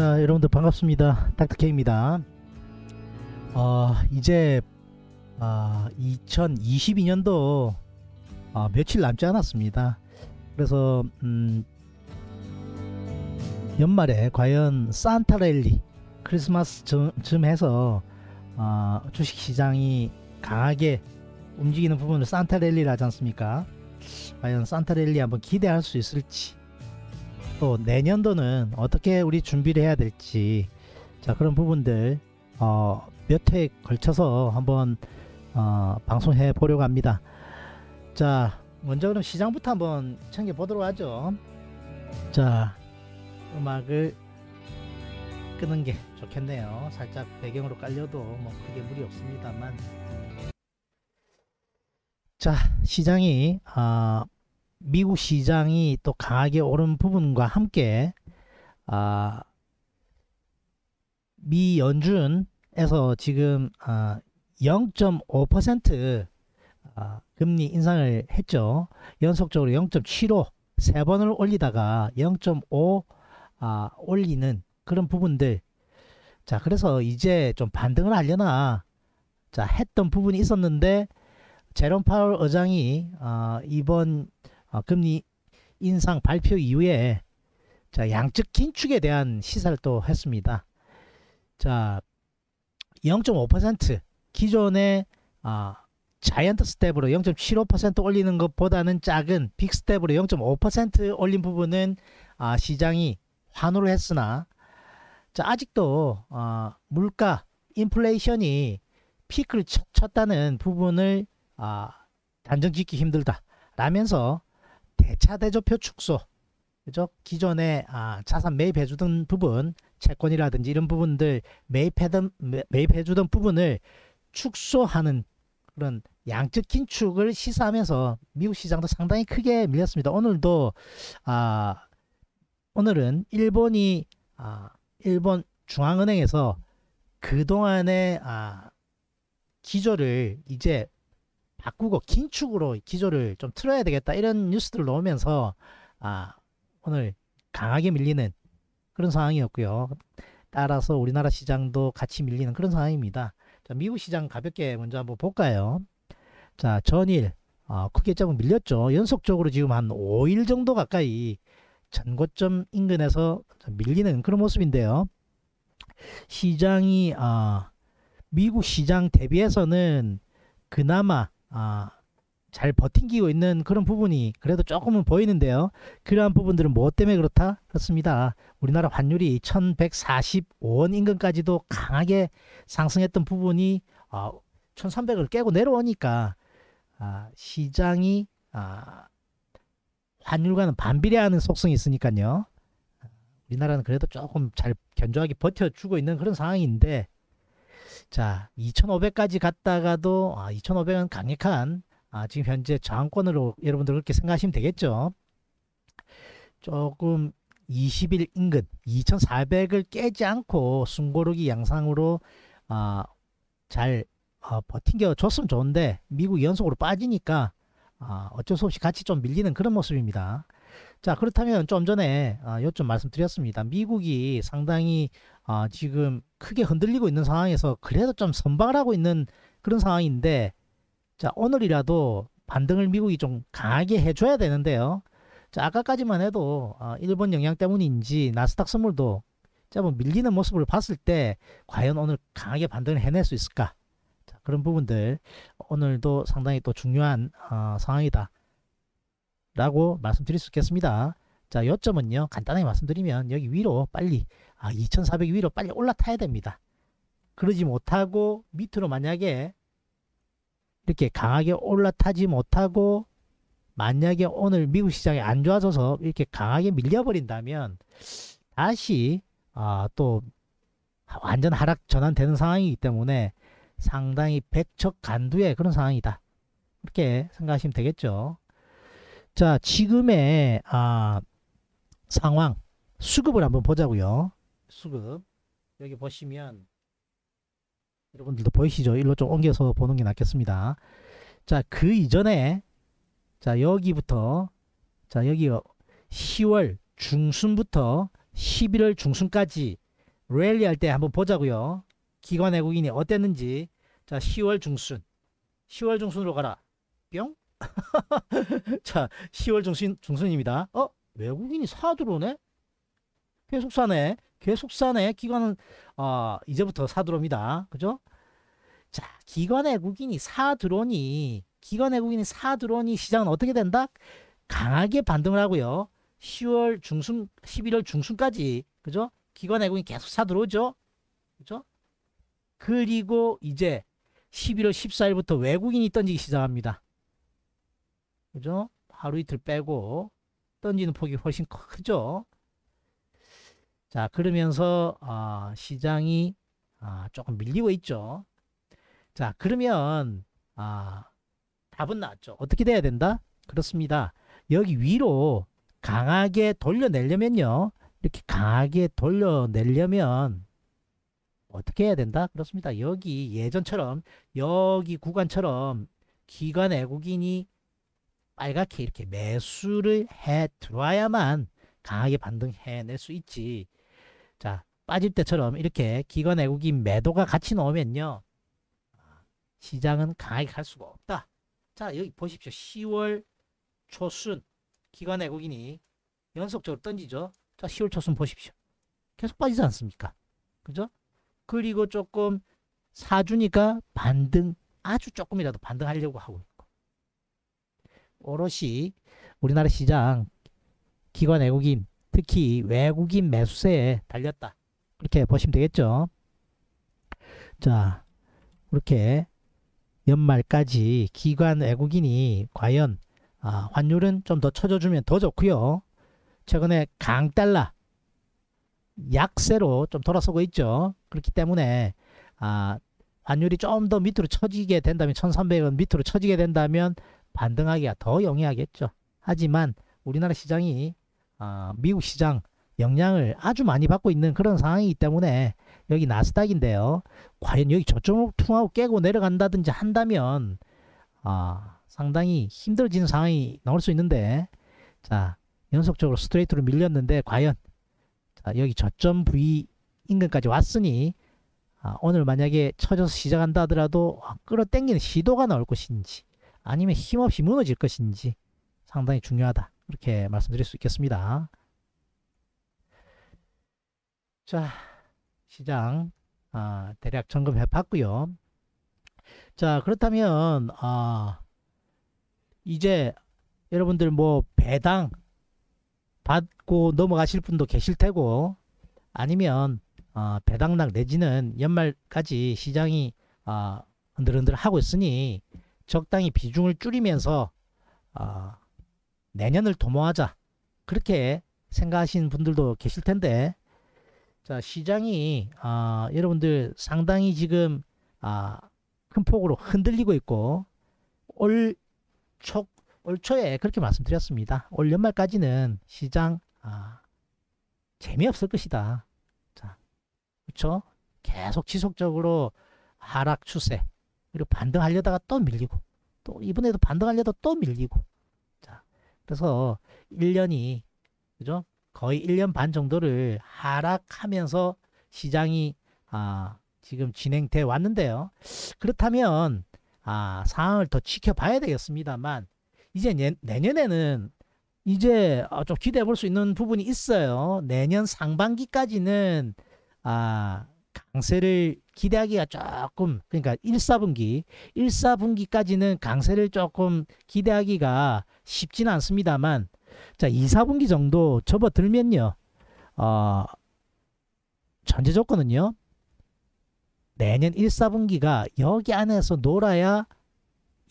아, 여러분들 반갑습니다. 닥터케입니다. 어, 아, 이제 아, 2022년도 아, 며칠 남지 않았습니다. 그래서 음, 연말에 과연 산타랠리 크리스마스쯤 해서 어, 아, 주식시장이 강하게 움직이는 부분을 산타랠리라 하지 않습니까? 과연 산타랠리 한번 기대할 수 있을지 또 내년도는 어떻게 우리 준비를 해야 될지 자 그런 부분들 어, 몇 회에 걸쳐서 한번 어, 방송해 보려고 합니다. 자 먼저 그럼 시장부터 한번 챙겨 보도록 하죠. 자 음악을 끄는 게 좋겠네요. 살짝 배경으로 깔려도 뭐 크게 무리 없습니다만. 자 시장이 아 어, 미국 시장이 또 강하게 오른 부분과 함께 아, 미 연준에서 지금 아, 0.5% 아, 금리 인상을 했죠. 연속적으로 0.75 세 번을 올리다가 0.5 아, 올리는 그런 부분들. 자, 그래서 이제 좀 반등을 하려나 자, 했던 부분이 있었는데 제롬 파월 의장이 아, 이번 어, 금리 인상 발표 이후에 자, 양측 긴축에 대한 시사를 또 했습니다. 자, 0.5% 기존의 아, 자이언트 스텝으로 0.75% 올리는 것보다는 작은 빅 스텝으로 0.5% 올린 부분은 아, 시장이 환호를 했으나 자, 아직도 아, 물가 인플레이션이 피크를 쳤, 다는 부분을 아, 단정 짓기 힘들다 라면서 대차대조표 축소 그죠? 기존에 아, 자산 매입해주던 부분 채권이라든지 이런 부분들 매입해던, 매입해주던 부분을 축소하는 그런 양적 긴축을 시사하면서 미국 시장도 상당히 크게 밀렸습니다. 오늘도 아, 오늘은 일본이 아, 일본 중앙은행에서 그동안의 아, 기조를 이제 바꾸고 긴축으로 기조를 좀 틀어야 되겠다 이런 뉴스들 넣으면서 아 오늘 강하게 밀리는 그런 상황이었고요. 따라서 우리나라 시장도 같이 밀리는 그런 상황입니다. 자, 미국 시장 가볍게 먼저 한번 볼까요? 자 전일 어, 크게 조금 밀렸죠. 연속적으로 지금 한 5일 정도 가까이 전고점 인근에서 밀리는 그런 모습인데요. 시장이 어, 미국 시장 대비해서는 그나마 아, 잘버틴기고 있는 그런 부분이 그래도 조금은 보이는데요. 그러한 부분들은 무엇 뭐 때문에 그렇다? 그렇습니다. 우리나라 환율이 1145원 인근까지도 강하게 상승했던 부분이 어, 아, 1300을 깨고 내려오니까 아, 시장이 아, 환율과는 반비례하는 속성이 있으니까요. 우리나라는 그래도 조금 잘 견조하게 버텨주고 있는 그런 상황인데 자, 2,500까지 갔다가도 아, 2,500은 강력한 아, 지금 현재 저항권으로 여러분들 그렇게 생각하시면 되겠죠. 조금 20일 인근 2,400을 깨지 않고 숨고르기 양상으로 아, 잘 아, 버틴겨 줬으면 좋은데 미국 연속으로 빠지니까 아, 어쩔 수 없이 같이 좀 밀리는 그런 모습입니다. 자 그렇다면 좀 전에 아, 요점 말씀드렸습니다. 미국이 상당히 아, 지금 크게 흔들리고 있는 상황에서 그래도 좀 선방하고 을 있는 그런 상황인데 자 오늘이라도 반등을 미국이 좀 강하게 해줘야 되는데요. 자 아까까지만 해도 아, 일본 영향 때문인지 나스닥 선물도 자뭐 밀리는 모습을 봤을 때 과연 오늘 강하게 반등을 해낼 수 있을까? 자, 그런 부분들 오늘도 상당히 또 중요한 어, 상황이다. 라고 말씀드릴 수 있겠습니다. 자 요점은요 간단하게 말씀드리면 여기 위로 빨리 아, 2400 위로 빨리 올라타야 됩니다. 그러지 못하고 밑으로 만약에 이렇게 강하게 올라타지 못하고 만약에 오늘 미국 시장이 안 좋아져서 이렇게 강하게 밀려버린다면 다시 아, 또 완전 하락 전환되는 상황이기 때문에 상당히 백척 간두의 그런 상황이다. 이렇게 생각하시면 되겠죠. 자, 지금의 아, 상황, 수급을 한번 보자고요. 수급. 여기 보시면 여러분들도 보이시죠? 일로 좀 옮겨서 보는 게 낫겠습니다. 자, 그 이전에 자, 여기부터 자, 여기 10월 중순부터 11월 중순까지 랠리 할 때 한번 보자고요. 기관 외국인이 어땠는지 자, 10월 중순 10월 중순으로 가라. 뿅. 자, 10월 중순, 중순입니다. 어? 외국인이 사 들어오네? 계속 사네. 계속 사네. 기관은, 어, 이제부터 사 들어옵니다. 그죠? 자, 기관 외국인이 사 들어오니, 기관 외국인이 사 들어오니 시장은 어떻게 된다? 강하게 반등을 하고요. 10월 중순, 11월 중순까지, 그죠? 기관 외국인 이 계속 사 들어오죠? 그죠? 그리고 이제 11월 14일부터 외국인이 던지기 시작합니다. 그죠? 하루 이틀 빼고 던지는 폭이 훨씬 크죠? 자, 그러면서 어, 시장이 어, 조금 밀리고 있죠. 자, 그러면 아, 답은 나왔죠. 어떻게 돼야 된다? 그렇습니다. 여기 위로 강하게 돌려내려면요. 이렇게 강하게 돌려내려면 어떻게 해야 된다? 그렇습니다. 여기 예전처럼 여기 구간처럼 기관 외국인이 빨갛게 이렇게 매수를 해 들어와야만 강하게 반등해낼 수 있지. 자, 빠질 때처럼 이렇게 기관 외국인 매도가 같이 나오면요. 시장은 강하게 갈 수가 없다. 자, 여기 보십시오. 10월 초순 기관 외국인이 연속적으로 던지죠. 자, 10월 초순 보십시오. 계속 빠지지 않습니까? 그죠? 그리고 조금 사주니까 반등 아주 조금이라도 반등하려고 하고 오롯이 우리나라 시장 기관 외국인 특히 외국인 매수세에 달렸다. 그렇게 보시면 되겠죠. 자, 이렇게 연말까지 기관 외국인이 과연 아, 환율은 좀 더쳐져주면더 좋고요. 최근에 강달러 약세로 좀 돌아서고 있죠. 그렇기 때문에 아, 환율이 좀 더 밑으로 처지게 된다면 1300원 밑으로 처지게 된다면 반등하기가 더 영리하겠죠. 하지만 우리나라 시장이 어, 미국 시장 영향을 아주 많이 받고 있는 그런 상황이기 때문에 여기 나스닥인데요. 과연 여기 저점 통하고 깨고 내려간다든지 한다면 아, 상당히 힘들어지는 상황이 나올 수 있는데 자 연속적으로 스트레이트로 밀렸는데 과연 자, 여기 저점 부위 인근까지 왔으니 아, 오늘 만약에 쳐져서 시작한다 하더라도 아, 끌어당기는 시도가 나올 것인지 아니면 힘없이 무너질 것인지 상당히 중요하다. 이렇게 말씀드릴 수 있겠습니다. 자, 시장 아, 대략 점검해 봤고요. 자, 그렇다면 아, 이제 여러분들 뭐 배당 받고 넘어가실 분도 계실 테고 아니면 아, 배당락 내지는 연말까지 시장이 아, 흔들흔들 하고 있으니 적당히 비중을 줄이면서 어, 내년을 도모하자 그렇게 생각하시는 분들도 계실 텐데 자 시장이 어, 여러분들 상당히 지금 아, 큰 폭으로 흔들리고 있고 올, 초, 올 초에 그렇게 말씀드렸습니다. 올 연말까지는 시장 아, 재미없을 것이다. 자, 그렇죠? 계속 지속적으로 하락 추세 그리고 반등하려다가 또 밀리고 또 이번에도 반등하려다 또 밀리고. 자, 그래서 1년이 그죠? 거의 1년 반 정도를 하락하면서 시장이 아, 지금 진행돼 왔는데요. 그렇다면 아, 상황을 더 지켜봐야 되겠습니다만 이제 내, 내년에는 이제 어, 좀 기대해 볼 수 있는 부분이 있어요. 내년 상반기까지는 아, 강세를 기대하기가 조금 그러니까 1사분기 1사분기까지는 강세를 조금 기대하기가 쉽지는 않습니다만 자 2사분기 정도 접어들면요 어 전제 조건은요 내년 1사분기가 여기 안에서 놀아야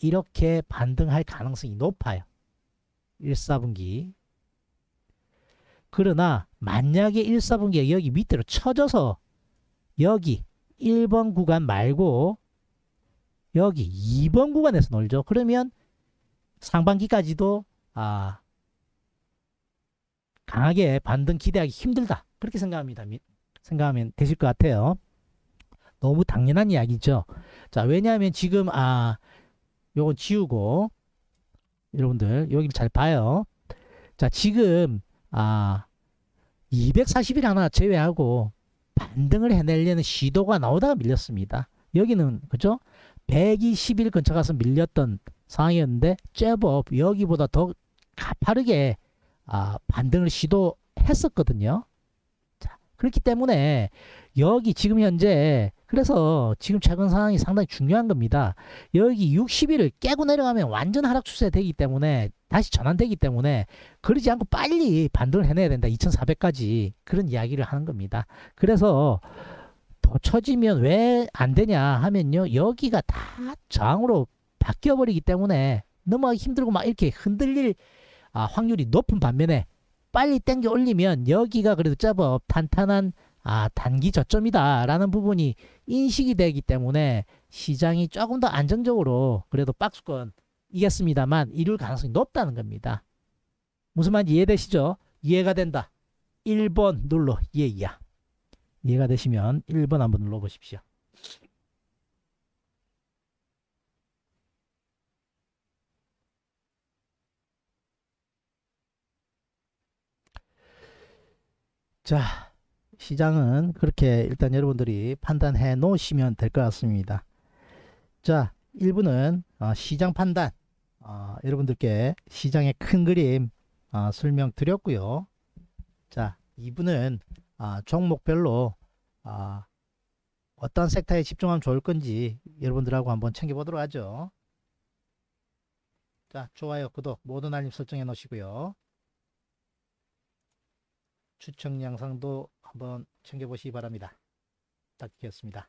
이렇게 반등할 가능성이 높아요 1사분기 그러나 만약에 1사분기가 여기 밑으로 쳐져서 여기 1번 구간 말고 여기 2번 구간에서 놀죠. 그러면 상반기까지도 아 강하게 반등 기대하기 힘들다. 그렇게 생각합니다. 생각하면 되실 것 같아요. 너무 당연한 이야기죠. 자, 왜냐하면 지금 아 요건 지우고 여러분들 여기 잘 봐요. 자, 지금 아 240일 하나 제외하고 반등을 해내려는 시도가 나오다가 밀렸습니다. 여기는 그죠? 121 근처 가서 밀렸던 상황이었는데 제법 여기보다 더 가파르게 아, 반등을 시도했었거든요. 자, 그렇기 때문에 여기 지금 현재 그래서 지금 최근 상황이 상당히 중요한 겁니다. 여기 60일을 깨고 내려가면 완전 하락 추세 되기 때문에 다시 전환되기 때문에 그러지 않고 빨리 반등을 해내야 된다. 2400까지 그런 이야기를 하는 겁니다. 그래서 더 처지면 왜 안 되냐 하면요. 여기가 다 저항으로 바뀌어 버리기 때문에 너무 힘들고 막 이렇게 흔들릴 아, 확률이 높은 반면에 빨리 땡겨 올리면 여기가 그래도 제법 탄탄한 아, 단기 저점이다라는 부분이 인식이 되기 때문에 시장이 조금 더 안정적으로 그래도 박수권 이겼습니다만 이룰 가능성이 높다는 겁니다. 무슨 말인지 이해되시죠? 이해가 된다. 1번 눌러 예, 이야. 이해가 되시면 1번 한번 눌러보십시오. 자 시장은 그렇게 일단 여러분들이 판단해 놓으시면 될 것 같습니다. 자, 1부는 어, 시장 판단 어, 여러분들께 시장의 큰 그림 어, 설명드렸고요. 자, 2부는 종목별로 어, 어떤 섹터에 집중하면 좋을 건지 여러분들하고 한번 챙겨보도록 하죠. 자, 좋아요, 구독, 모든 알림 설정해 놓으시고요. 추측 영상도 한번 챙겨보시기 바랍니다. 부탁드습니다